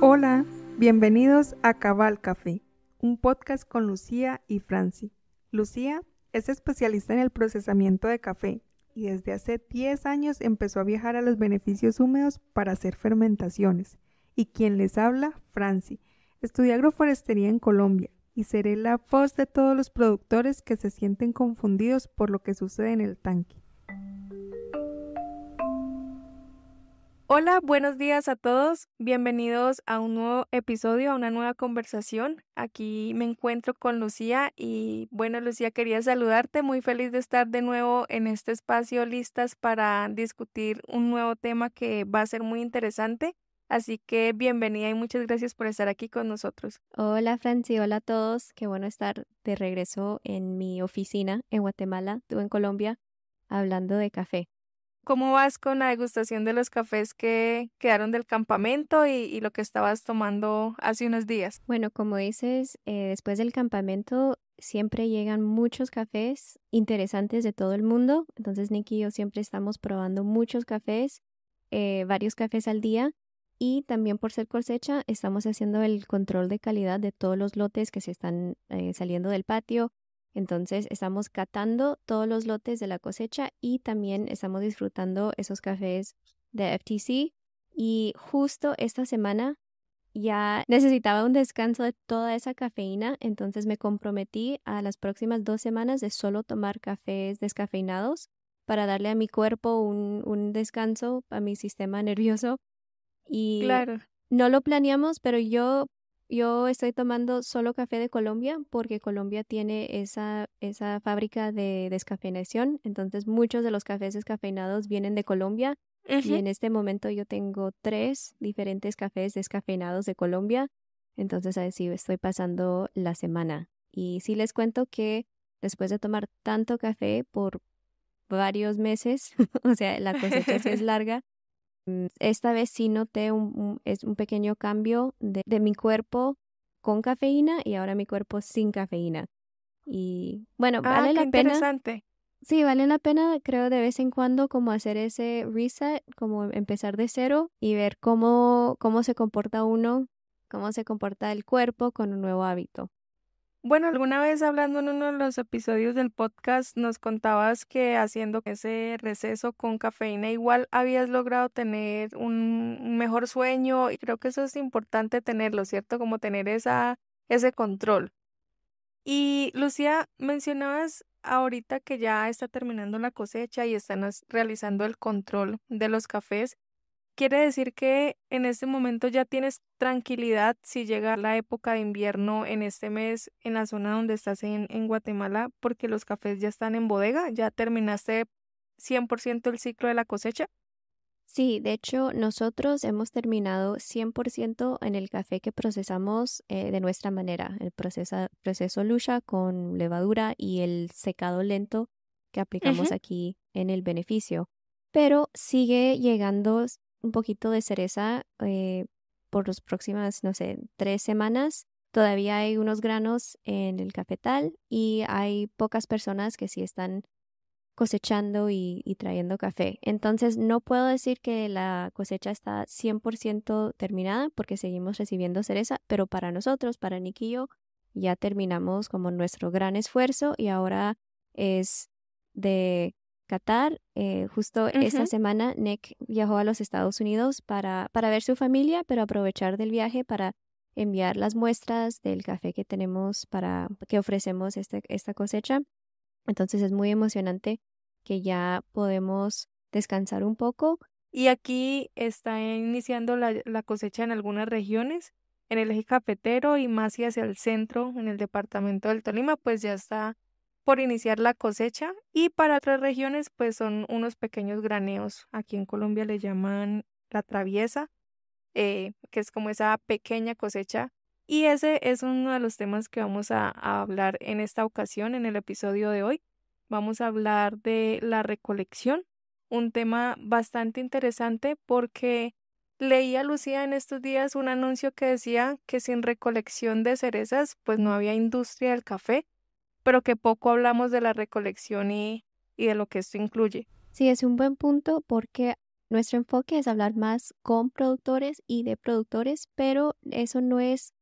Hola, bienvenidos a Cabal Café, un podcast con Lucía y Franci. Lucía es especialista en el procesamiento de café y desde hace 10 años empezó a viajar a los beneficios húmedos para hacer fermentaciones. Y quien les habla, Franci. Estudié agroforestería en Colombia y seré la voz de todos los productores que se sienten confundidos por lo que sucede en el tanque. Hola, buenos días a todos. Bienvenidos a un nuevo episodio, a una nueva conversación. Aquí me encuentro con Lucía y bueno, Lucía, quería saludarte. Muy feliz de estar de nuevo en este espacio listas para discutir un nuevo tema que va a ser muy interesante. Así que bienvenida y muchas gracias por estar aquí con nosotros. Hola Franci, hola a todos. Qué bueno estar de regreso en mi oficina en Guatemala, tú en Colombia, hablando de café. ¿Cómo vas con la degustación de los cafés que quedaron del campamento y, lo que estabas tomando hace unos días? Bueno, como dices, eh, después del campamento siempre llegan muchos cafés interesantes de todo el mundo. Entonces, Nicky y yo siempre estamos probando muchos cafés, eh, varios cafés al día. Y también por ser cosecha, estamos haciendo el control de calidad de todos los lotes que se están eh, saliendo del patio entonces estamos catando todos los lotes de la cosecha y también estamos disfrutando esos cafés de FTC. Y justo esta semana ya necesitaba un descanso de toda esa cafeína, entonces me comprometí a las próximas dos semanas de solo tomar cafés descafeinados para darle a mi cuerpo un, un descanso, a mi sistema nervioso. Y claro. no lo planeamos, pero yo yo estoy tomando solo café de Colombia porque Colombia tiene esa, esa fábrica de descafeinación, entonces muchos de los cafés descafeinados vienen de Colombia y en este momento yo tengo tres diferentes cafés descafeinados de Colombia, entonces así estoy pasando la semana. Y sí les cuento que después de tomar tanto café por varios meses, o sea, la cosecha es larga, Mm, esta vez sí noté un, es un pequeño cambio de, mi cuerpo con cafeína y ahora mi cuerpo sin cafeína. Y bueno, ah, vale la pena. Sí, vale la pena, creo, de vez en cuando como hacer ese reset, como empezar de cero y ver cómo, cómo se comporta uno, cómo se comporta el cuerpo con un nuevo hábito. Bueno, alguna vez hablando en uno de los episodios del podcast, nos contabas que haciendo ese receso con cafeína igual habías logrado tener un mejor sueño y creo que eso es importante tenerlo, ¿cierto? Como tener esa, ese control. Y Lucía, mencionabas ahorita que ya está terminando la cosecha y están realizando el control de los cafés. Quiere decir que en este momento ya tienes tranquilidad si llega la época de invierno en este mes en la zona donde estás en, Guatemala, porque los cafés ya están en bodega, ya terminaste 100% el ciclo de la cosecha. Sí, de hecho nosotros hemos terminado 100% en el café que procesamos eh, de nuestra manera, el proceso lucha con levadura y el secado lento que aplicamos aquí en el beneficio. Pero sigue llegando un poquito de cereza eh, por las próximas, no sé, tres semanas. Todavía hay unos granos en el cafetal y hay pocas personas que sí están cosechando y, y trayendo café. Entonces, no puedo decir que la cosecha está 100% terminada porque seguimos recibiendo cereza, pero para nosotros, para Nick y yo, ya terminamos como nuestro gran esfuerzo y ahora es de Qatar. Eh, justo esta semana Nick viajó a los Estados Unidos para, para ver su familia, pero aprovechar del viaje para enviar las muestras del café que tenemos para que ofrecemos este, esta cosecha. Entonces es muy emocionante que ya podemos descansar un poco. Y aquí está iniciando la, la cosecha en algunas regiones, en el eje cafetero y más hacia el centro, en el departamento del Tolima, pues ya está por iniciar la cosecha y para otras regiones pues son unos pequeños graneos. Aquí en Colombia le llaman la traviesa, eh, que es como esa pequeña cosecha. Y ese es uno de los temas que vamos a, a hablar en esta ocasión, en el episodio de hoy. Vamos a hablar de la recolección, un tema bastante interesante porque leía Lucía en estos días un anuncio que decía que sin recolección de cerezas pues no había industria del café pero que poco hablamos de la recolección y, de lo que esto incluye. Sí, es un buen punto porque nuestro enfoque es hablar más con productores y de productores, pero eso no es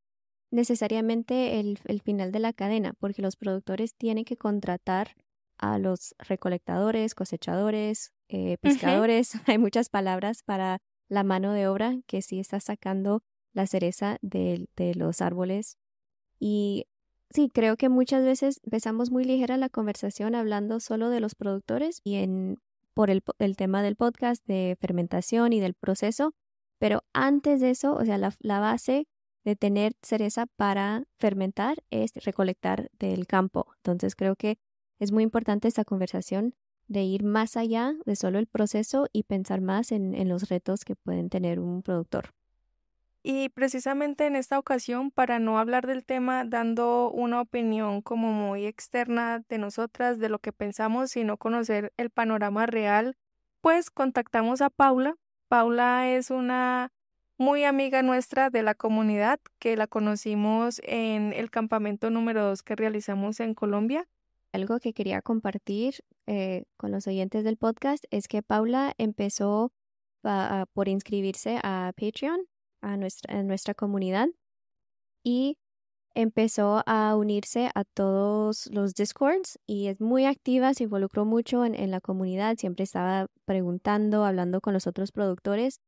necesariamente el, final de la cadena, porque los productores tienen que contratar a los recolectadores, cosechadores, eh, pescadores, hay muchas palabras para la mano de obra que sí está sacando la cereza de, de los árboles. Y Sí, creo que muchas veces empezamos muy ligera la conversación hablando solo de los productores y en, por el, tema del podcast de fermentación y del proceso, pero antes de eso, o sea, la, la base de tener cereza para fermentar es recolectar del campo. Entonces creo que es muy importante esta conversación de ir más allá de solo el proceso y pensar más en, en los retos que pueden tener un productor. Y precisamente en esta ocasión, para no hablar del tema dando una opinión como muy externa de nosotras, de lo que pensamos, sino conocer el panorama real, pues contactamos a Paula. Paula es una muy amiga nuestra de la comunidad que la conocimos en el campamento número 2 que realizamos en Colombia. Algo que quería compartir eh, con los oyentes del podcast es que Paula empezó por inscribirse a Patreon a nuestra, comunidad y empezó a unirse a todos los discords y es muy activa, se involucró mucho en, la comunidad, siempre estaba preguntando, hablando con los otros productores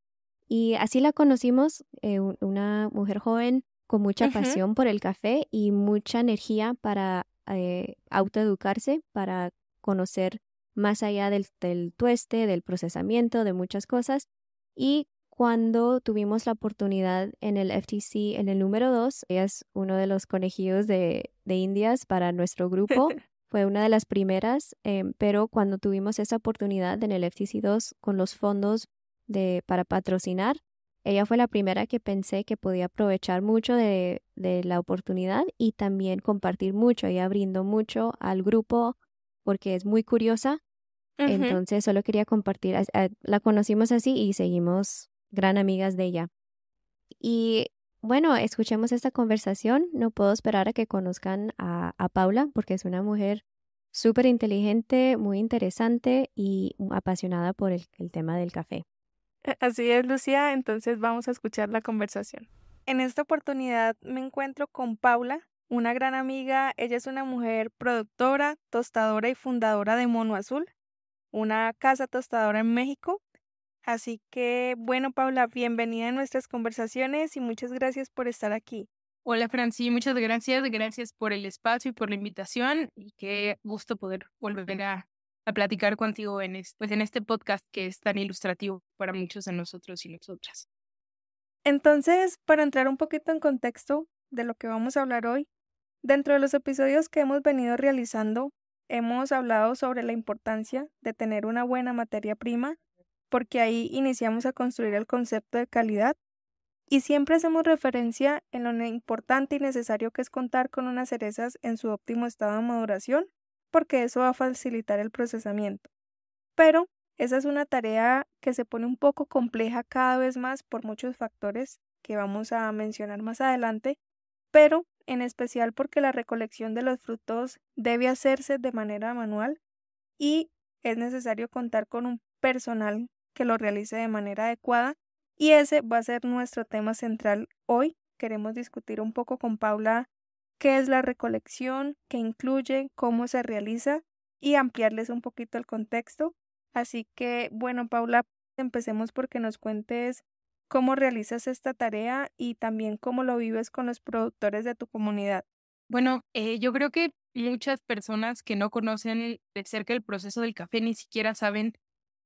y así la conocimos, eh, una mujer joven con mucha pasión por el café y mucha energía para eh, autoeducarse, para conocer más allá del, del tueste, del procesamiento, de muchas cosas y cuando tuvimos la oportunidad en el FTC, en el número 2, ella es uno de los conejillos de, de Indias para nuestro grupo, fue una de las primeras, em, pero cuando tuvimos esa oportunidad en el FTC 2 con los fondos de, para patrocinar, ella fue la primera que pensé que podía aprovechar mucho de, de la oportunidad y también compartir mucho. Ella brindó mucho al grupo porque es muy curiosa. Entonces solo quería compartir, la conocimos así y seguimos gran amigas de ella. Y bueno, escuchemos esta conversación. No puedo esperar a que conozcan a, a Paula porque es una mujer súper inteligente, muy interesante y apasionada por el, el tema del café. Eh, así es, Lucía. Entonces vamos a escuchar la conversación. En esta oportunidad me encuentro con Paula, una gran amiga. Ella es una mujer productora, tostadora y fundadora de Mono Azul, una casa tostadora en México. Así que, bueno, Paula, bienvenida a nuestras conversaciones y muchas gracias por estar aquí. Hola, Franci, muchas gracias. Gracias por el espacio y por la invitación. Y qué gusto poder volver a, platicar contigo en pues, en este podcast que es tan ilustrativo para muchos de nosotros y nosotras. Entonces, para entrar un poquito en contexto de lo que vamos a hablar hoy, dentro de los episodios que hemos venido realizando, hemos hablado sobre la importancia de tener una buena materia prima porque ahí iniciamos a construir el concepto de calidad y siempre hacemos referencia en lo importante y necesario que es contar con unas cerezas en su óptimo estado de maduración, porque eso va a facilitar el procesamiento. Pero esa es una tarea que se pone un poco compleja cada vez más por muchos factores que vamos a mencionar más adelante, pero en especial porque la recolección de los frutos debe hacerse de manera manual y es necesario contar con un personal que lo realice de manera adecuada. Y ese va a ser nuestro tema central hoy. Queremos discutir un poco con Paula qué es la recolección, qué incluye, cómo se realiza y ampliarles un poquito el contexto. Así que, bueno, Paula, empecemos porque nos cuentes cómo realizas esta tarea y también cómo lo vives con los productores de tu comunidad. Bueno, eh, yo creo que muchas personas que no conocen de cerca el proceso del café ni siquiera saben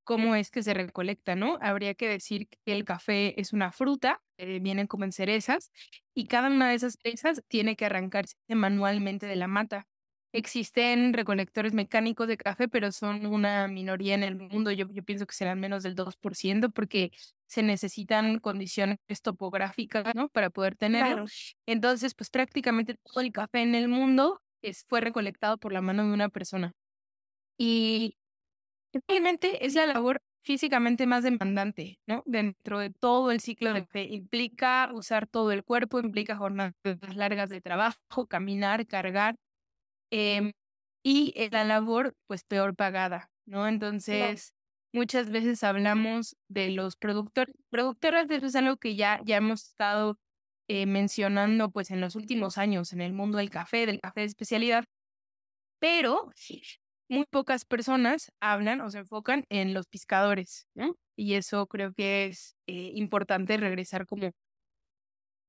cómo es que se recolecta, ¿no? Habría que decir que el café es una fruta, eh, vienen como en cerezas, y cada una de esas cerezas tiene que arrancarse manualmente de la mata. Existen recolectores mecánicos de café, pero son una minoría en el mundo. Yo, yo pienso que serán menos del 2% porque se necesitan condiciones topográficas ¿no? para poder tenerlo. Entonces, pues prácticamente todo el café en el mundo es, fue recolectado por la mano de una persona. Y Realmente es la labor físicamente más demandante, ¿no? Dentro de todo el ciclo de fe. Implica usar todo el cuerpo, implica jornadas largas de trabajo, caminar, cargar. Eh, y es la labor, pues, peor pagada, ¿no? Entonces, muchas veces hablamos de los productores. Productoras, eso es algo que ya, ya hemos estado eh, mencionando, pues, en los últimos años en el mundo del café, del café de especialidad. Pero muy pocas personas hablan o se enfocan en los pescadores, Y eso creo que es eh, importante regresar como,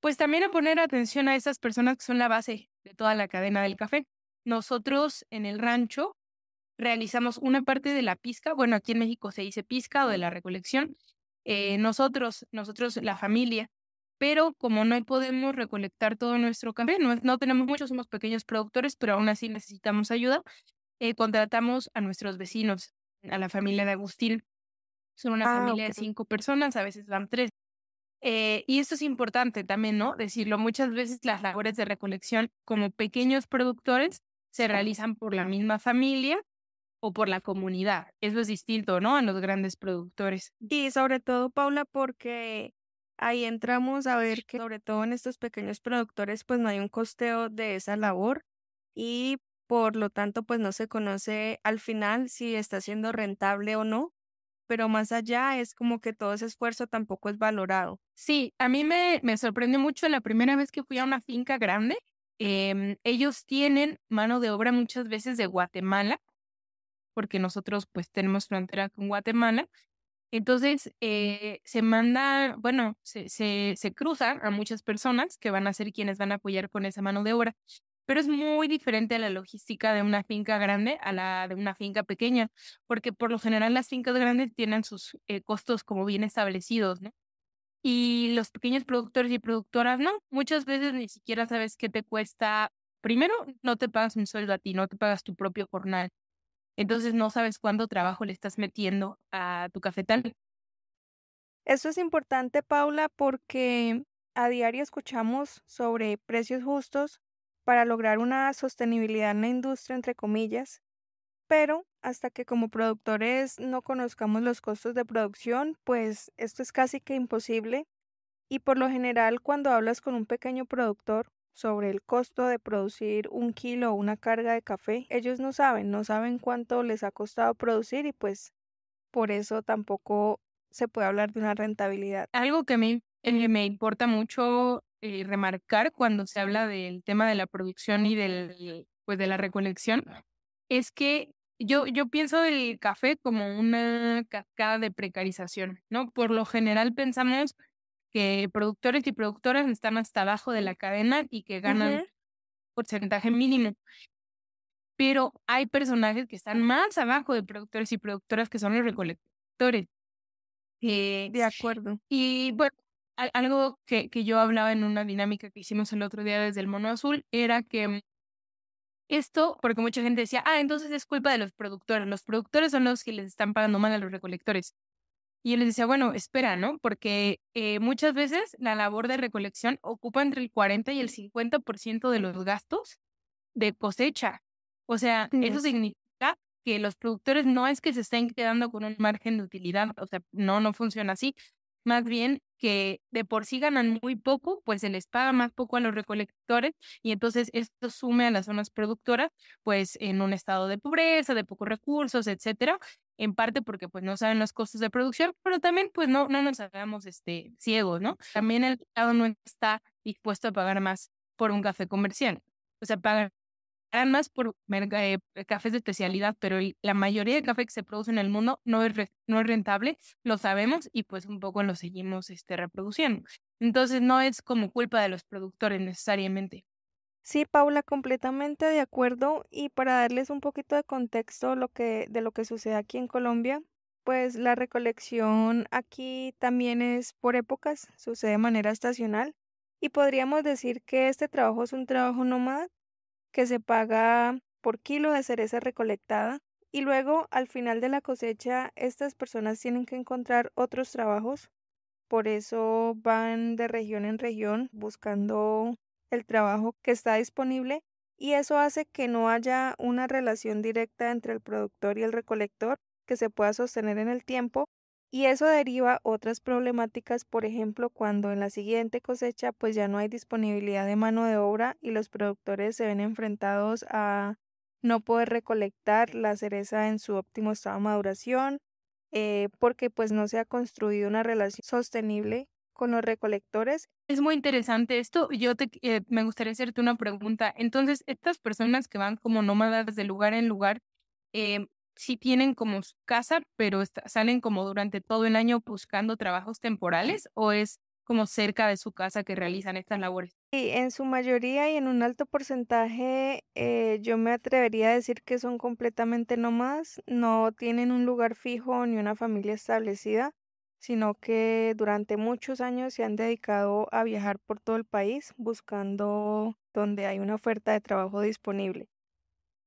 pues también a poner atención a esas personas que son la base de toda la cadena del café. Nosotros en el rancho realizamos una parte de la pizca, bueno, aquí en México se dice pizca o de la recolección, eh, nosotros, nosotros, la familia, pero como no podemos recolectar todo nuestro café, no, tenemos muchos somos pequeños productores, pero aún así necesitamos ayuda, eh, contratamos a nuestros vecinos, a la familia de Agustín. Son una ah, familia de cinco personas, a veces van tres. Eh, y esto es importante también, ¿no? Decirlo, muchas veces las labores de recolección como pequeños productores se realizan por la misma familia o por la comunidad. Eso es distinto, ¿no? A los grandes productores. Y sobre todo, Paula, porque ahí entramos a ver que sobre todo en estos pequeños productores, pues no hay un costeo de esa labor y por lo tanto, pues no se conoce al final si está siendo rentable o no, pero más allá es como que todo ese esfuerzo tampoco es valorado. Sí, a mí me, me sorprendió mucho la primera vez que fui a una finca grande. Em, ellos tienen mano de obra muchas veces de Guatemala, porque nosotros pues tenemos frontera con Guatemala. Entonces eh, se manda, bueno, se, se, cruzan a muchas personas que van a ser quienes van a apoyar con esa mano de obra pero es muy diferente a la logística de una finca grande a la de una finca pequeña, porque por lo general las fincas grandes tienen sus eh, costos como bien establecidos, ¿no? Y los pequeños productores y productoras, no, muchas veces ni siquiera sabes qué te cuesta. Primero, no te pagas un sueldo a ti, no te pagas tu propio jornal. Entonces no sabes cuánto trabajo le estás metiendo a tu cafetal. Eso es importante, Paula, porque a diario escuchamos sobre precios justos, para lograr una sostenibilidad en la industria, entre comillas, pero hasta que como productores no conozcamos los costos de producción, pues esto es casi que imposible y por lo general cuando hablas con un pequeño productor sobre el costo de producir un kilo o una carga de café, ellos no saben, no saben cuánto les ha costado producir y pues por eso tampoco se puede hablar de una rentabilidad. Algo que a mí eh, me importa mucho eh, remarcar cuando se habla del tema de la producción y del, pues, de la recolección es que yo, yo pienso del café como una cascada de precarización, ¿no? Por lo general pensamos que productores y productoras están hasta abajo de la cadena y que ganan porcentaje mínimo. Pero hay personajes que están más abajo de productores y productoras que son los recolectores. Eh, de acuerdo. Y bueno, algo que, yo hablaba en una dinámica que hicimos el otro día desde el Mono Azul era que mm, esto, porque mucha gente decía, ah, entonces es culpa de los productores, los productores son los que les están pagando mal a los recolectores. Y yo les decía, bueno, espera, ¿no? Porque eh, muchas veces la labor de recolección ocupa entre el 40 y el 50% de los gastos de cosecha. O sea, eso significa que los productores no es que se estén quedando con un margen de utilidad, o sea, no, no funciona así más bien que de por sí ganan muy poco, pues se les paga más poco a los recolectores y entonces esto sume a las zonas productoras, pues en un estado de pobreza, de pocos recursos, etcétera, en parte porque pues no saben los costos de producción, pero también pues no, no nos hagamos este, ciegos, ¿no? También el lado no está dispuesto a pagar más por un café comercial. O sea, pagan además por eh, eh, cafés de especialidad, pero la mayoría de café que se produce en el mundo no es, no es rentable, lo sabemos y pues un poco lo seguimos este, reproduciendo. Entonces no es como culpa de los productores necesariamente. Sí, Paula, completamente de acuerdo. Y para darles un poquito de contexto lo que, de lo que sucede aquí en Colombia, pues la recolección aquí también es por épocas, sucede de manera estacional. Y podríamos decir que este trabajo es un trabajo nómada que se paga por kilo de cereza recolectada. Y luego, al final de la cosecha, estas personas tienen que encontrar otros trabajos. Por eso van de región en región buscando el trabajo que está disponible y eso hace que no haya una relación directa entre el productor y el recolector que se pueda sostener en el tiempo y eso deriva otras problemáticas, por ejemplo, cuando en la siguiente cosecha pues ya no hay disponibilidad de mano de obra y los productores se ven enfrentados a no poder recolectar la cereza en su óptimo estado de maduración, eh, porque pues no se ha construido una relación sostenible con los recolectores. Es muy interesante esto. Yo eh, me gustaría hacerte una pregunta. Entonces, estas personas que van como nómadas de lugar en lugar, em, sí tienen como su casa, pero salen como durante todo el año buscando trabajos temporales o es como cerca de su casa que realizan estas labores? Sí, en su mayoría y en un alto porcentaje eh, yo me atrevería a decir que son completamente nómadas, no tienen un lugar fijo ni una familia establecida, sino que durante muchos años se han dedicado a viajar por todo el país buscando donde hay una oferta de trabajo disponible.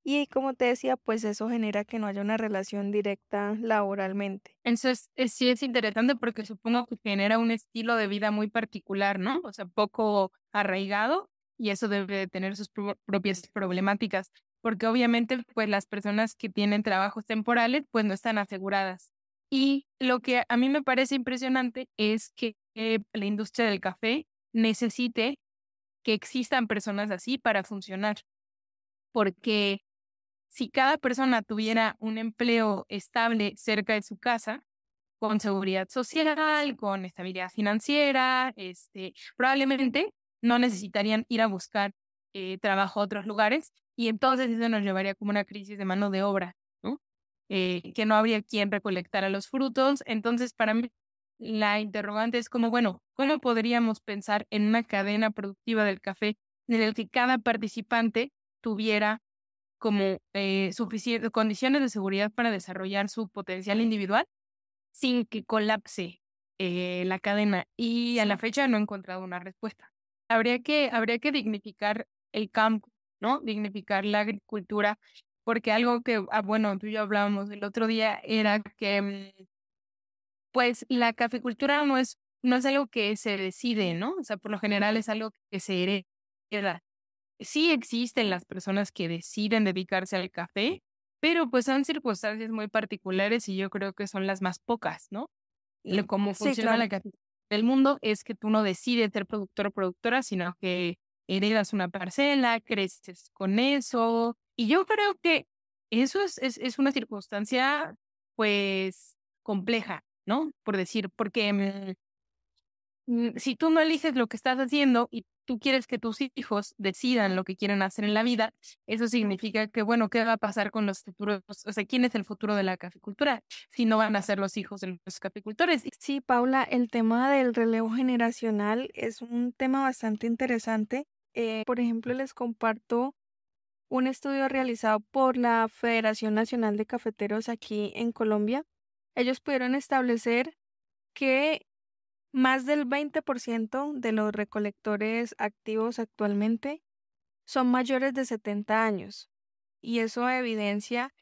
Y como te decía, pues eso genera que no haya una relación directa laboralmente. Entonces, eh, sí es interesante porque supongo que genera un estilo de vida muy particular, ¿no? O sea, poco arraigado y eso debe de tener sus propias problemáticas, porque obviamente pues las personas que tienen trabajos temporales pues no están aseguradas. Y lo que a mí me parece impresionante es que eh, la industria del café necesite que existan personas así para funcionar, porque si cada persona tuviera un empleo estable cerca de su casa, con seguridad social, con estabilidad financiera, este, probablemente no necesitarían ir a buscar eh, trabajo a otros lugares y entonces eso nos llevaría como una crisis de mano de obra, eh, que no habría quien recolectara los frutos. Entonces, para mí, la interrogante es como, bueno, ¿cómo podríamos pensar en una cadena productiva del café en el que cada participante tuviera como eh, suficientes condiciones de seguridad para desarrollar su potencial individual sin que colapse eh, la cadena y a la fecha no he encontrado una respuesta. Habría que, habría que dignificar el campo, ¿no? Dignificar la agricultura, porque algo que, ah, bueno, tú y yo hablábamos el otro día era que, mm, pues, la caficultura no es, no es algo que se decide, ¿no? O sea, por lo general es algo que se hereda sí existen las personas que deciden dedicarse al café, pero pues son circunstancias muy particulares y yo creo que son las más pocas, ¿no? Lo, como funciona la del mundo es que tú no decides ser productor o productora, sino que heredas una parcela, creces con eso. Y yo creo que eso es, una circunstancia, pues, compleja, ¿no? Por decir, porque mm, si tú no eliges lo que estás haciendo y tú quieres que tus hijos decidan lo que quieren hacer en la vida, eso significa que, bueno, ¿qué va a pasar con los futuros? O sea, ¿quién es el futuro de la caficultura si no van a ser los hijos de los caficultores? Sí, Paula, el tema del relevo generacional es un tema bastante interesante. Eh, por ejemplo, les comparto un estudio realizado por la Federación Nacional de Cafeteros aquí en Colombia. Ellos pudieron establecer que más del 20% de los recolectores activos actualmente son mayores de 70 años y eso evidencia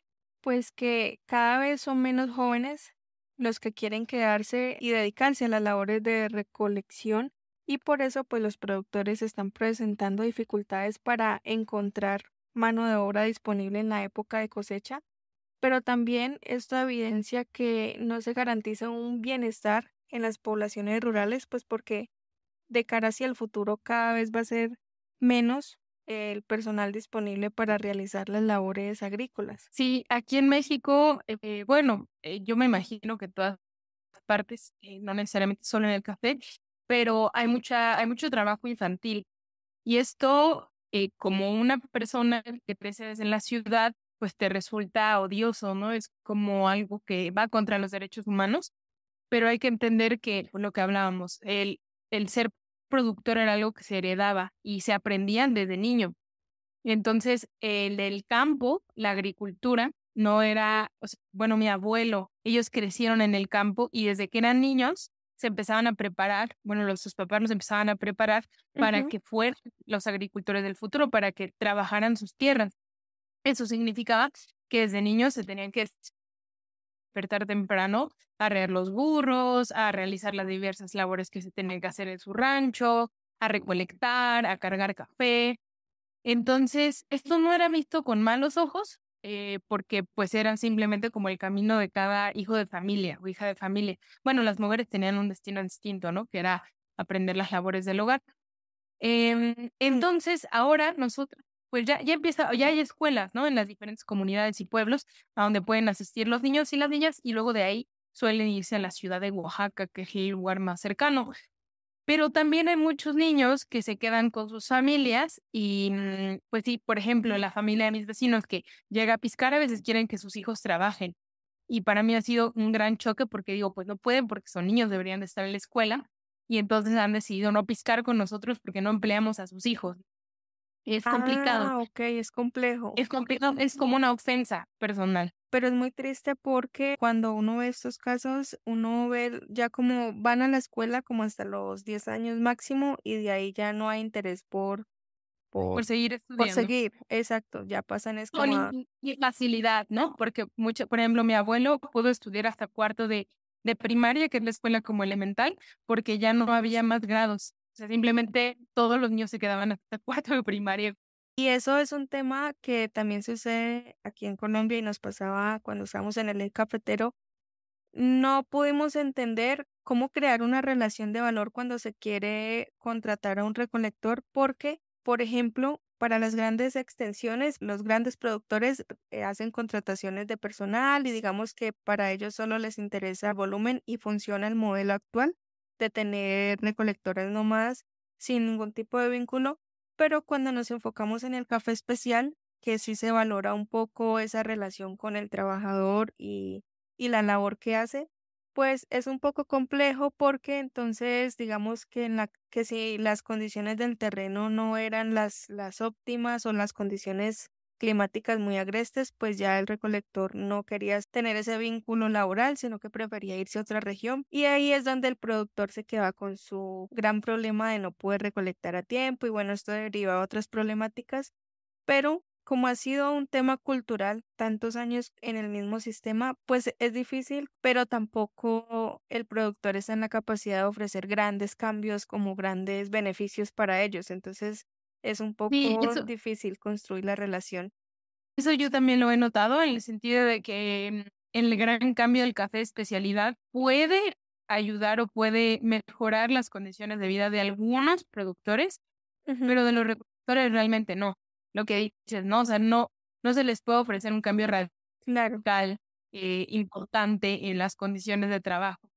pues que cada vez son menos jóvenes los que quieren quedarse y dedicarse a las labores de recolección y por eso pues los productores están presentando dificultades para encontrar mano de obra disponible en la época de cosecha, pero también esto evidencia que no se garantiza un bienestar en las poblaciones rurales, pues porque de cara hacia el futuro cada vez va a ser menos el personal disponible para realizar las labores agrícolas. Sí, aquí en México, eh, bueno, eh, yo me imagino que todas partes, eh, no necesariamente solo en el café, pero hay, mucha, hay mucho trabajo infantil. Y esto, como una persona que crece en la ciudad, pues te resulta odioso, ¿no? Es como algo que va contra los derechos humanos pero hay que entender que pues, lo que hablábamos, el, el ser productor era algo que se heredaba y se aprendían desde niño. Entonces, el del campo, la agricultura, no era, bueno, mi abuelo, ellos crecieron en el campo y desde que eran niños se empezaban a preparar, bueno, los, sus papás nos empezaban a preparar para que fueran los agricultores del futuro, para que trabajaran sus tierras. Eso significaba que desde niños se tenían que despertar temprano a rear los burros, a realizar las diversas labores que se tenían que hacer en su rancho, a recolectar, a cargar café. Entonces, esto no era visto con malos ojos, eh, porque pues eran simplemente como el camino de cada hijo de familia o hija de familia. Bueno, las mujeres tenían un destino distinto, ¿no? Que era aprender las labores del hogar. Em, mm. entonces, ahora nosotros pues ya, ya empieza, ya hay escuelas, ¿no? En las diferentes comunidades y pueblos a donde pueden asistir los niños y las niñas y luego de ahí suelen irse a la ciudad de Oaxaca, que es el lugar más cercano. Pero también hay muchos niños que se quedan con sus familias y, mm, pues sí, por ejemplo, la familia de mis vecinos que llega a Piscar a veces quieren que sus hijos trabajen. Y para mí ha sido un gran choque porque digo, pues no pueden porque son niños, deberían de estar en la escuela. Y entonces han decidido no piscar con nosotros porque no empleamos a sus hijos. Es ah, complicado. ok, es complejo. Es, complicado, es como una ofensa personal. Pero es muy triste porque cuando uno ve estos casos, uno ve ya como van a la escuela como hasta los 10 años máximo y de ahí ya no hay interés por... Por, seguir estudiando. Por seguir, exacto, ya pasan es como... Con facilidad, ¿no? Porque mucho, por ejemplo, mi abuelo pudo estudiar hasta cuarto de, de primaria, que es la escuela como elemental, porque ya no había más grados simplemente todos los niños se quedaban hasta cuarto de primaria. Y eso es un tema que también sucede aquí en Colombia y nos pasaba cuando estábamos en el cafetero. No pudimos entender cómo crear una relación de valor cuando se quiere contratar a un recolector porque, por ejemplo, para las grandes extensiones, los grandes productores eh, hacen contrataciones de personal y digamos que para ellos solo les interesa volumen y funciona el modelo actual de tener recolectores nomás, sin ningún tipo de vínculo, pero cuando nos enfocamos en el café especial, que sí se valora un poco esa relación con el trabajador y, la labor que hace, pues es un poco complejo porque entonces digamos que, en la, que si las condiciones del terreno no eran las, las óptimas o las condiciones climáticas muy agrestes, pues ya el recolector no quería tener ese vínculo laboral, sino que prefería irse a otra región. Y ahí es donde el productor se queda con su gran problema de no poder recolectar a tiempo y bueno, esto deriva a otras problemáticas, pero como ha sido un tema cultural tantos años en el mismo sistema, pues e, es difícil, pero tampoco el productor está en la capacidad de ofrecer grandes cambios como grandes beneficios para ellos. Entonces, es un poco difícil construir la relación. Eso yo también lo he notado en el sentido de que mm, el gran cambio del café especialidad puede ayudar o puede mejorar las condiciones de vida de algunos productores, pero de los productores realmente no. Lo que dices, no, o sea, no, no se les puede ofrecer un cambio radical eh, importante en las condiciones de trabajo.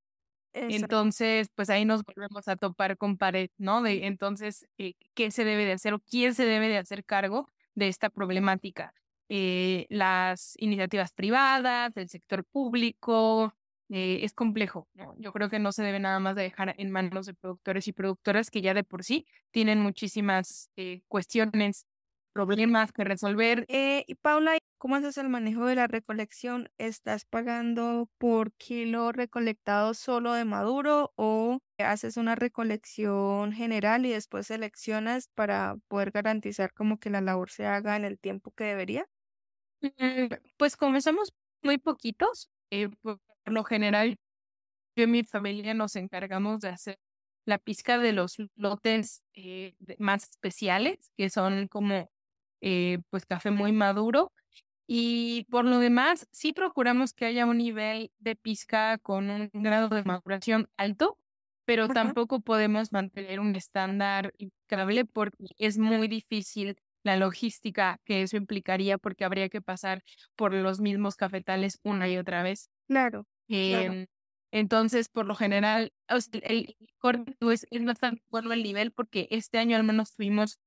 Entonces, pues ahí nos volvemos a topar con pared, ¿no? De entonces, eh, ¿qué se debe de hacer o quién se debe de hacer cargo de esta problemática? Eh, las iniciativas privadas, el sector público, eh, es complejo. ¿no? Yo creo que no se debe nada más de dejar en manos de productores y productoras que ya de por sí tienen muchísimas cuestiones problemas que resolver. Eh, y Paula, ¿cómo haces el manejo de la recolección? ¿Estás pagando por kilo recolectado solo de maduro o haces una recolección general y después seleccionas para poder garantizar como que la labor se haga en el tiempo que debería? Mm, pues comenzamos muy poquitos. Eh, por lo general, yo y mi familia nos encargamos de hacer la pizca de los lotes eh, más especiales, que son como eh, pues café muy maduro. Y por lo demás, sí procuramos que haya un nivel de pizca con un grado de maduración alto, pero tampoco podemos mantener un estándar impecable porque es muy difícil la logística que eso implicaría porque habría que pasar por los mismos cafetales una y otra vez. Claro. Em, entonces, por lo general, el, el corte es, pues, es bastante bueno el nivel porque este año al menos tuvimos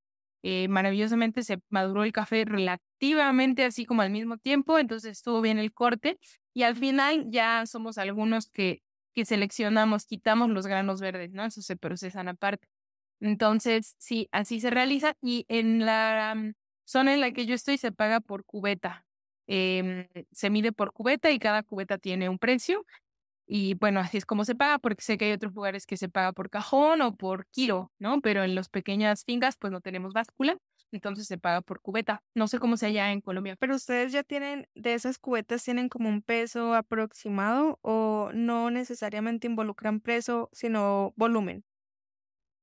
eh, maravillosamente se maduró el café relativamente así como al mismo tiempo, entonces estuvo bien el corte y al final ya somos algunos que, que seleccionamos, quitamos los granos verdes, ¿no? Eso se procesan aparte. Entonces, sí, así se realiza y en la mm, zona en la que yo estoy se paga por cubeta. Em, se mide por cubeta y cada cubeta tiene un precio y bueno, así es como se paga, porque sé que hay otros lugares que se paga por cajón o por kilo, ¿no? Pero en las pequeñas fincas, pues no tenemos báscula, entonces se paga por cubeta. No sé cómo se allá en Colombia. Pero ustedes ya tienen, de esas cubetas, tienen como un peso aproximado o no necesariamente involucran peso, sino volumen.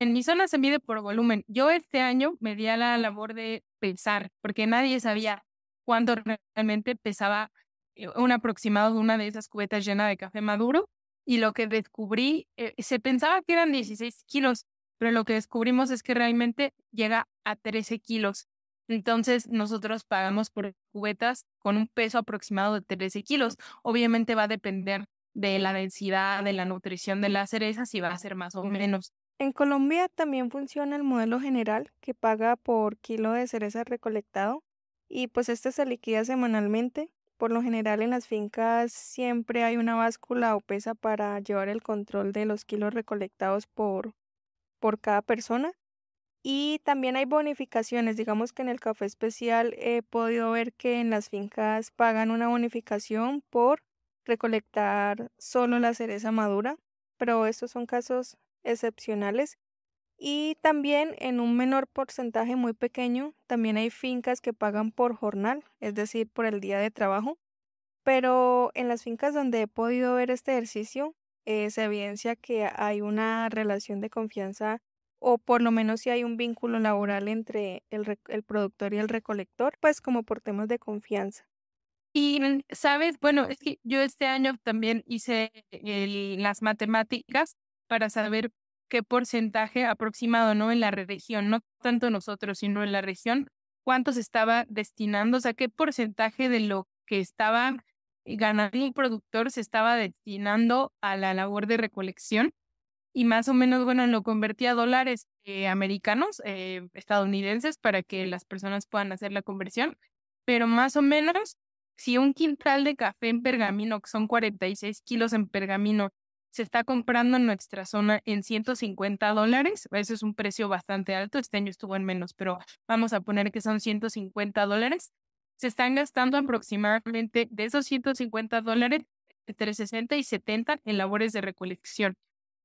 En mi zona se mide por volumen. Yo este año me di a la labor de pesar, porque nadie sabía cuánto realmente pesaba eh, un aproximado de una de esas cubetas llena de café maduro y lo que descubrí, eh, se pensaba que eran 16 kilos, pero lo que descubrimos es que realmente llega a 13 kilos. Entonces nosotros pagamos por cubetas con un peso aproximado de 13 kilos. Obviamente va a depender de la densidad, de la nutrición de las cerezas y va a ser más o menos. En Colombia también funciona el modelo general que paga por kilo de cereza recolectado y pues este se liquida semanalmente por lo general en las fincas siempre hay una báscula o pesa para llevar el control de los kilos recolectados por, por cada persona. Y también hay bonificaciones, digamos que en el café especial he podido ver que en las fincas pagan una bonificación por recolectar solo la cereza madura, pero estos son casos excepcionales y también en un menor porcentaje muy pequeño, también hay fincas que pagan por jornal, es decir, por el día de trabajo. Pero en las fincas donde he podido ver este ejercicio, eh, se evidencia que hay una relación de confianza o por lo menos si hay un vínculo laboral entre el, productor y el recolector, pues como por temas de confianza. Y, ¿sabes? Bueno, es que yo este año también hice las matemáticas para saber qué porcentaje aproximado, ¿no? En la región, no tanto nosotros, sino en la región, cuánto se estaba destinando, o sea, qué porcentaje de lo que estaba ganando el productor se estaba destinando a la labor de recolección. Y más o menos, bueno, lo convertí a dólares eh, americanos, eh, estadounidenses, para que las personas puedan hacer la conversión. Pero más o menos, si un quintal de café en pergamino, que son 46 kilos en pergamino, se está comprando en nuestra zona en 150 dólares. Ese es un precio bastante alto. Este año estuvo en menos, pero vamos a poner que son 150 dólares. Se están gastando aproximadamente de esos 150 dólares entre 60 y 70 en labores de recolección.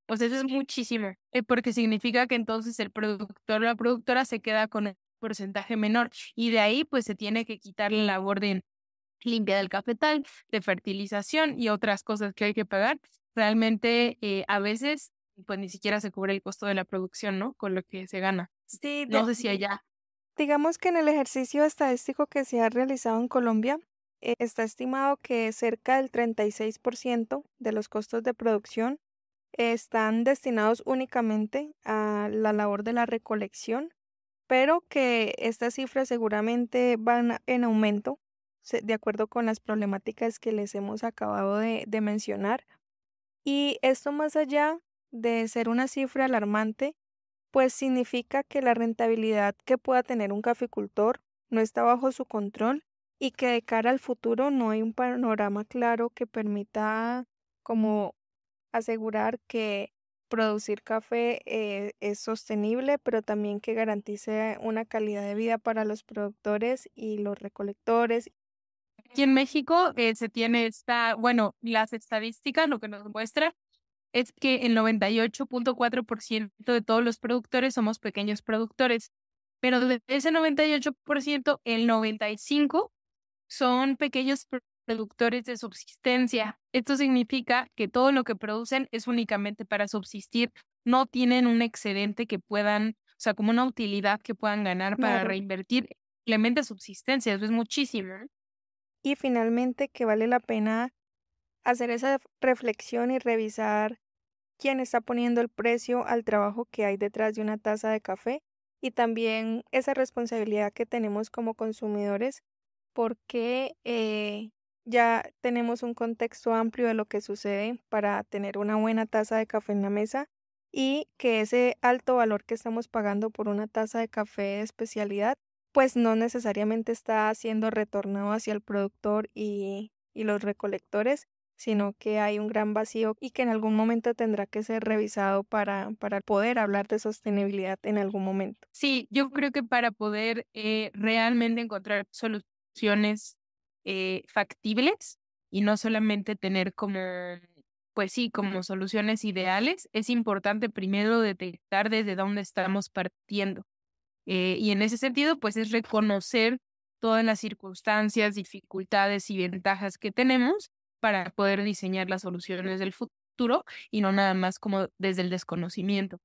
Pues eso es muchísimo, eh, porque significa que entonces el productor o la productora se queda con el porcentaje menor y de ahí pues se tiene que quitar la labor de limpia del cafetal, de fertilización y otras cosas que hay que pagar realmente eh, a veces pues ni siquiera se cubre el costo de la producción, ¿no? Con lo que se gana. Sí, no sé si allá. Digamos que en el ejercicio estadístico que se ha realizado en Colombia, eh, está estimado que cerca del 36% de los costos de producción están destinados únicamente a la labor de la recolección, pero que estas cifras seguramente van en aumento de acuerdo con las problemáticas que les hemos acabado de mencionar y esto más allá de ser una cifra alarmante, pues significa que la rentabilidad que pueda tener un caficultor no está bajo su control y que de cara al futuro no hay un panorama claro que permita como asegurar que producir café eh, es sostenible, pero también que garantice una calidad de vida para los productores y los recolectores Aquí en México eh, se tiene esta, bueno, las estadísticas lo que nos muestra es que el 98.4% de todos los productores somos pequeños productores, pero de ese 98%, el 95% son pequeños productores de subsistencia. Esto significa que todo lo que producen es únicamente para subsistir, no tienen un excedente que puedan, o sea, como una utilidad que puedan ganar para reinvertir, simplemente subsistencia, eso es muchísimo. Y finalmente que vale la pena hacer esa reflexión y revisar quién está poniendo el precio al trabajo que hay detrás de una taza de café y también esa responsabilidad que tenemos como consumidores porque eh, ya tenemos un contexto amplio de lo que sucede para tener una buena taza de café en la mesa y que ese alto valor que estamos pagando por una taza de café de especialidad pues no necesariamente está siendo retornado hacia el productor y, los recolectores, sino que hay un gran vacío y que en algún momento tendrá que ser revisado para, poder hablar de sostenibilidad en algún momento. Sí, yo creo que para poder eh, realmente encontrar soluciones eh, factibles y no solamente tener como, pues sí, como soluciones ideales, es importante primero detectar desde dónde estamos partiendo. Eh, y en ese sentido, pues es reconocer todas las circunstancias, dificultades y ventajas que tenemos para poder diseñar las soluciones del futuro y no nada más como desde el desconocimiento.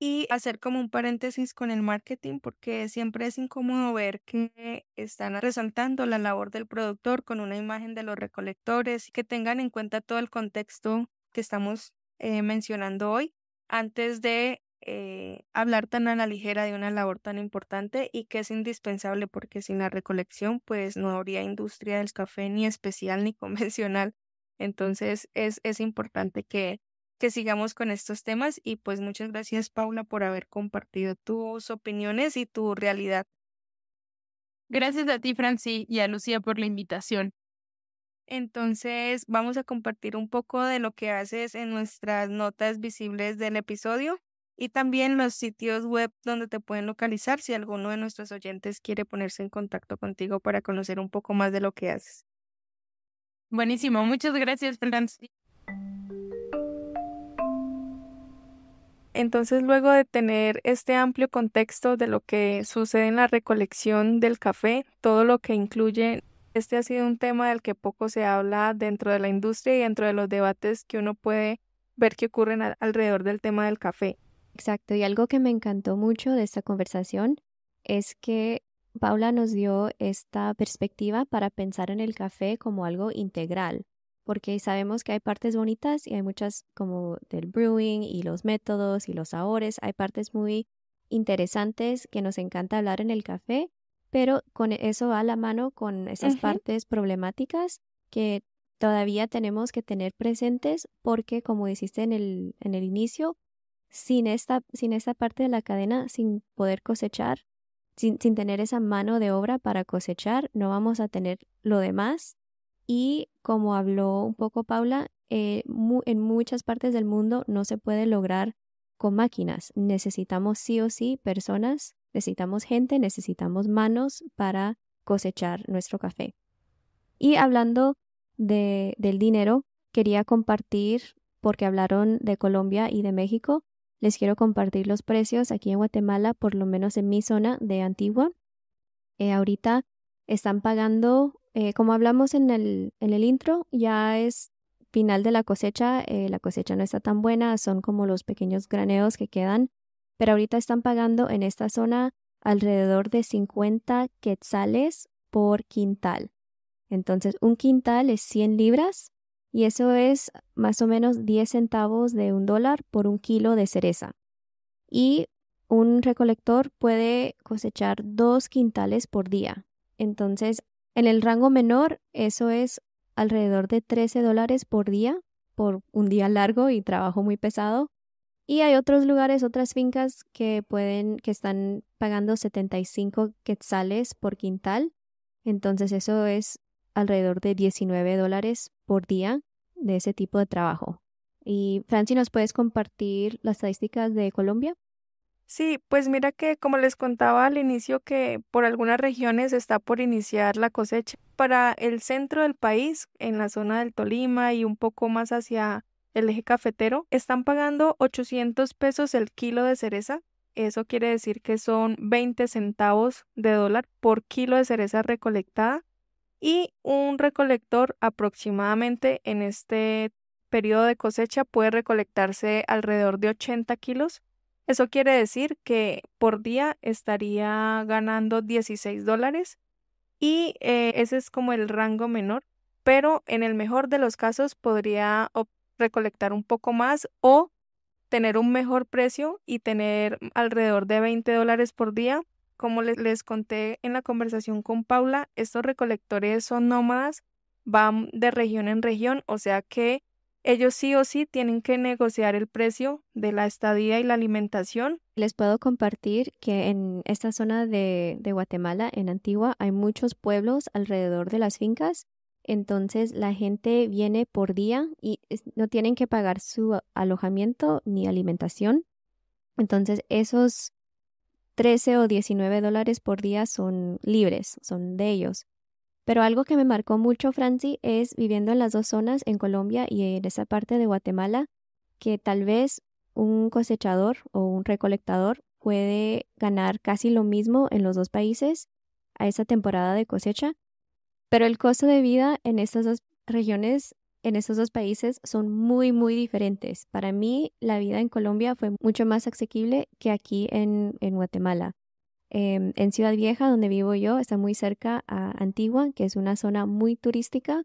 Y hacer como un paréntesis con el marketing, porque siempre es incómodo ver que están resaltando la labor del productor con una imagen de los recolectores y que tengan en cuenta todo el contexto que estamos eh, mencionando hoy antes de eh, hablar tan a la ligera de una labor tan importante y que es indispensable porque sin la recolección pues no habría industria del café ni especial ni convencional. Entonces es, importante que, que sigamos con estos temas y pues muchas gracias Paula por haber compartido tus opiniones y tu realidad. Gracias a ti Franci y a Lucía por la invitación. Entonces vamos a compartir un poco de lo que haces en nuestras notas visibles del episodio y también los sitios web donde te pueden localizar si alguno de nuestros oyentes quiere ponerse en contacto contigo para conocer un poco más de lo que haces. Buenísimo, muchas gracias, Francis. Entonces, luego de tener este amplio contexto de lo que sucede en la recolección del café, todo lo que incluye, este ha sido un tema del que poco se habla dentro de la industria y dentro de los debates que uno puede ver que ocurren alrededor del tema del café. Exacto, y algo que me encantó mucho de esta conversación es que Paula nos dio esta perspectiva para pensar en el café como algo integral, porque sabemos que hay partes bonitas y hay muchas como del brewing y los métodos y los sabores, hay partes muy interesantes que nos encanta hablar en el café, pero con eso va a la mano con esas partes problemáticas que todavía tenemos que tener presentes porque, como dijiste en el inicio, sin esta, parte de la cadena, sin poder cosechar, sin, tener esa mano de obra para cosechar, no vamos a tener lo demás. Y como habló un poco Paula, eh, en muchas partes del mundo no se puede lograr con máquinas. Necesitamos sí o sí personas, necesitamos gente, necesitamos manos para cosechar nuestro café. Y hablando de, del dinero, quería compartir, porque hablaron de Colombia y de México, les quiero compartir los precios aquí en Guatemala, por lo menos en mi zona de Antigua. Eh, ahorita están pagando, eh, como hablamos en el, en el intro, ya es final de la cosecha, eh, la cosecha no está tan buena, son como los pequeños graneos que quedan, pero ahorita están pagando en esta zona alrededor de 50 quetzales por quintal. Entonces, un quintal es 100 libras y eso es más o menos 10 centavos de un dólar por un kilo de cereza. Y un recolector puede cosechar dos quintales por día. Entonces, en el rango menor, eso es alrededor de 13 dólares por día, por un día largo y trabajo muy pesado. Y hay otros lugares, otras fincas que pueden, que están pagando 75 quetzales por quintal. Entonces eso es alrededor de 19 dólares por día de ese tipo de trabajo. Y Franci, ¿nos puedes compartir las estadísticas de Colombia? Sí, pues mira que como les contaba al inicio que por algunas regiones está por iniciar la cosecha. Para el centro del país, en la zona del Tolima y un poco más hacia el eje cafetero, están pagando 800 pesos el kilo de cereza. Eso quiere decir que son 20 centavos de dólar por kilo de cereza recolectada y un recolector aproximadamente en este periodo de cosecha puede recolectarse alrededor de 80 kilos. Eso quiere decir que por día estaría ganando 16 dólares y eh, ese es como el rango menor, pero en el mejor de los casos podría recolectar un poco más o tener un mejor precio y tener alrededor de 20 dólares por día como les, les conté en la conversación con Paula, estos recolectores son nómadas, van de región en región, o sea que ellos sí o sí tienen que negociar el precio de la estadía y la alimentación. Les puedo compartir que en esta zona de, de, Guatemala, en Antigua, hay muchos pueblos alrededor de las fincas. Entonces la gente viene por día y no tienen que pagar su alojamiento ni alimentación. Entonces esos 13 o 19 dólares por día son libres, son de ellos. Pero algo que me marcó mucho, Franci, es viviendo en las dos zonas, en Colombia y en esa parte de Guatemala, que tal vez un cosechador o un recolectador puede ganar casi lo mismo en los dos países a esa temporada de cosecha, pero el costo de vida en estas dos regiones en estos dos países son muy, muy diferentes. Para mí, la vida en Colombia fue mucho más asequible que aquí en, Guatemala. Em, en Ciudad Vieja, donde vivo yo, está muy cerca a Antigua, que es una zona muy turística.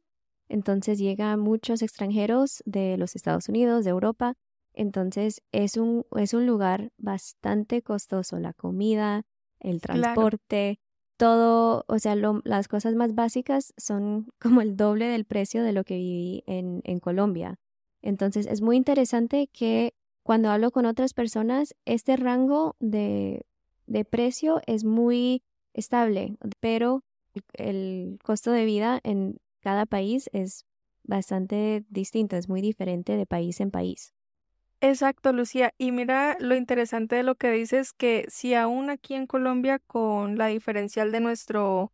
Entonces llegan muchos extranjeros de los Estados Unidos, de Europa. Entonces es es un lugar bastante costoso, la comida, el transporte todo, o sea, las cosas más básicas son como el doble del precio de lo que viví en, en Colombia. Entonces, es muy interesante que cuando hablo con otras personas, este rango de, de precio es muy estable, pero el costo de vida en cada país es bastante distinto, es muy diferente de país en país. Exacto, Lucía. Y mira lo interesante de lo que dices, que si aún aquí en Colombia, con la diferencial de nuestro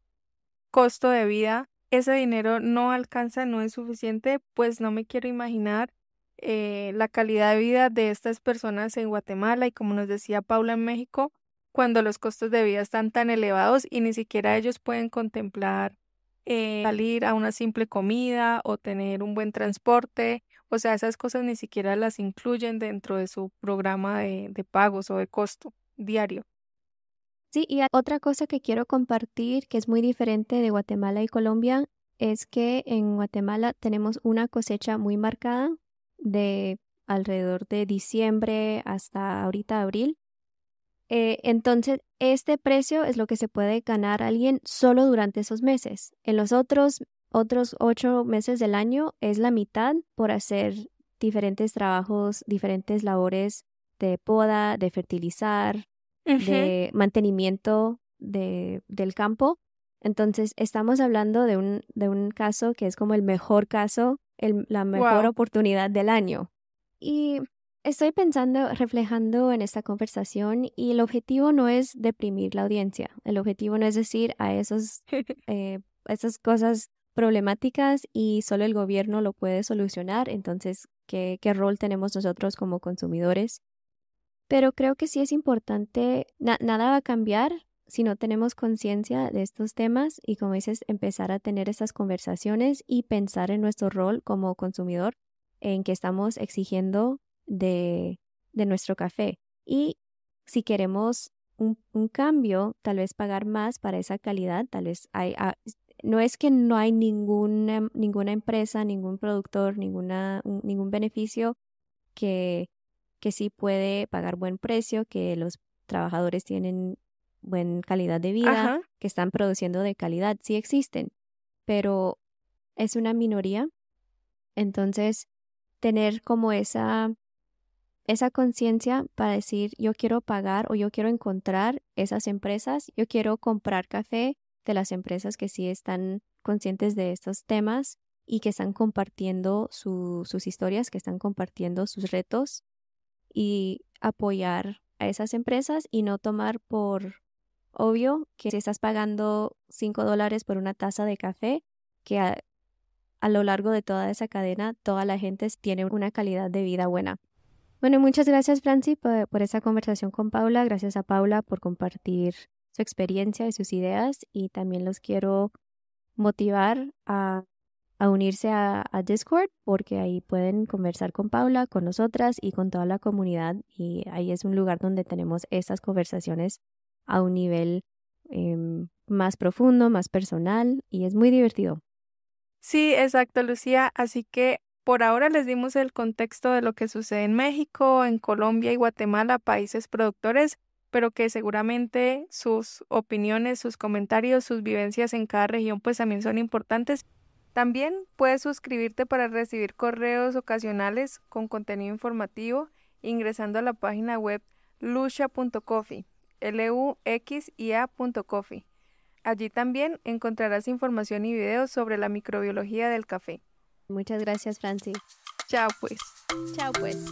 costo de vida, ese dinero no alcanza, no es suficiente, pues no me quiero imaginar eh, la calidad de vida de estas personas en Guatemala y como nos decía Paula en México, cuando los costos de vida están tan elevados y ni siquiera ellos pueden contemplar eh, salir a una simple comida o tener un buen transporte o sea, esas cosas ni siquiera las incluyen dentro de su programa de, pagos o de costo diario. Sí, y otra cosa que quiero compartir que es muy diferente de Guatemala y Colombia es que en Guatemala tenemos una cosecha muy marcada de alrededor de diciembre hasta ahorita abril. Eh, entonces, este precio es lo que se puede ganar alguien solo durante esos meses. En los otros otros ocho meses del año es la mitad por hacer diferentes trabajos, diferentes labores de poda, de fertilizar, de mantenimiento de, del campo. Entonces, estamos hablando de un, de un caso que es como el mejor caso, la mejor oportunidad del año. Y estoy pensando, reflejando en esta conversación, y el objetivo no es deprimir la audiencia. El objetivo no es decir a esos, eh, esas cosas problemáticas y solo el gobierno lo puede solucionar, entonces, ¿qué, qué rol tenemos nosotros como consumidores? Pero creo que sí es importante, nada va a cambiar si no tenemos conciencia de estos temas y, como dices, empezar a tener esas conversaciones y pensar en nuestro rol como consumidor, en que estamos exigiendo de, de nuestro café. Y si queremos un, cambio, tal vez pagar más para esa calidad, tal vez hay, ah, no es que no hay ninguna, ninguna empresa, ningún productor, ninguna, ningún beneficio que, que sí puede pagar buen precio, que los trabajadores tienen buena calidad de vida, que están produciendo de calidad, sí existen, pero es una minoría. Entonces, tener como esa, esa conciencia para decir, yo quiero pagar o yo quiero encontrar esas empresas, yo quiero comprar café de las empresas que sí están conscientes de estos temas y que están compartiendo sus historias, que están compartiendo sus retos y apoyar a esas empresas y no tomar por obvio que si estás pagando 5 dólares por una taza de café, que a, lo largo de toda esa cadena toda la gente tiene una calidad de vida buena. Bueno, muchas gracias Franci por esa conversación con Paula, gracias a Paula por compartir su experiencia y sus ideas y también los quiero motivar a, a unirse a, Discord porque ahí pueden conversar con Paula, con nosotras y con toda la comunidad y ahí es un lugar donde tenemos estas conversaciones a un nivel em, más profundo, más personal y es muy divertido. Sí, exacto, Lucía. Así que por ahora les dimos el contexto de lo que sucede en México, en Colombia y Guatemala, países productores, pero que seguramente sus opiniones, sus comentarios, sus vivencias en cada región pues también son importantes. También puedes suscribirte para recibir correos ocasionales con contenido informativo ingresando a la página web lucha.coffee, l u x i -A Allí también encontrarás información y videos sobre la microbiología del café. Muchas gracias, Francis. Chao pues. Chao pues.